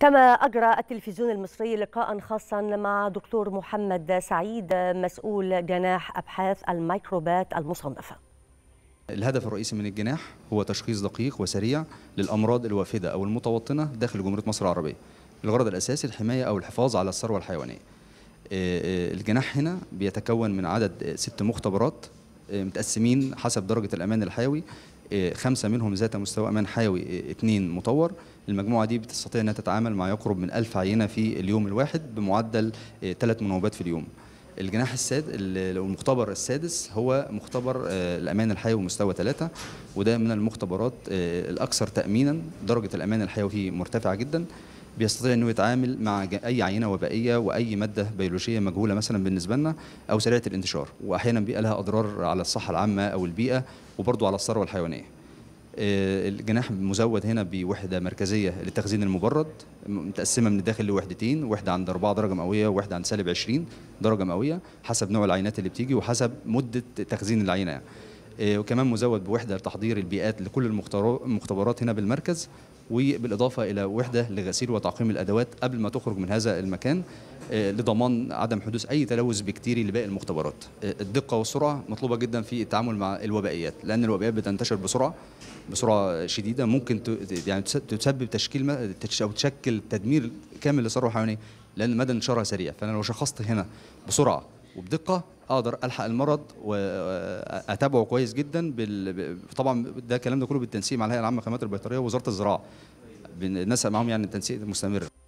كما أجرى التلفزيون المصري لقاء خاصا مع دكتور محمد سعيد مسؤول جناح أبحاث الميكروبات المصنفة الهدف الرئيسي من الجناح هو تشخيص دقيق وسريع للأمراض الوافدة أو المتوطنة داخل جمهورية مصر العربية الغرض الأساسي الحماية أو الحفاظ على الثروة الحيوانية آه، آه، الجناح هنا بيتكون من عدد ست مختبرات آه، متقسمين حسب درجة الأمان الحيوي خمسة منهم ذات مستوى أمان حيوي آه، اثنين مطور المجموعة دي بتستطيع أنها تتعامل مع يقرب من ألف عينة في اليوم الواحد بمعدل آه، ثلاث مناوبات في اليوم الجناح السادس المختبر السادس هو مختبر آه، الامان الحيوي مستوى ثلاثة وده من المختبرات الاكثر تامينا درجه الامان الحيوي فيه مرتفعه جدا بيستطيع انه يتعامل مع اي عينه وبائيه واي ماده بيولوجيه مجهوله مثلا بالنسبه لنا او سريعه الانتشار واحيانا بيبقى لها اضرار على الصحه العامه او البيئه وبرضو على الثروه الحيوانيه. آه، الجناح مزود هنا بوحده مركزيه للتخزين المبرد متقسمه من الداخل لوحدتين وحده عند 4 درجه مئويه وواحده عند سالب 20 درجه مئويه حسب نوع العينات اللي بتيجي وحسب مده تخزين العينه يعني. آه، وكمان مزود بوحده لتحضير البيئات لكل المختبرات هنا بالمركز وبالاضافه الى وحده لغسيل وتعقيم الادوات قبل ما تخرج من هذا المكان آه، لضمان عدم حدوث اي تلوث بكتيري لباقي المختبرات. آه، الدقه والسرعه مطلوبه جدا في التعامل مع الوبائيات لان الوبائيات بتنتشر بسرعه بسرعه شديده ممكن يعني تسبب تشكيل او تشكل تدمير كامل للثروه الحيوانيه لان مدى انتشارها سريع فانا لو شخصت هنا بسرعه وبدقه اقدر الحق المرض واتابعه كويس جدا بال... طبعا ده الكلام ده كله بالتنسيق مع الهيئه العامه للخدمات البيطريه ووزاره الزراعه بنسأل معاهم يعني التنسيق مستمر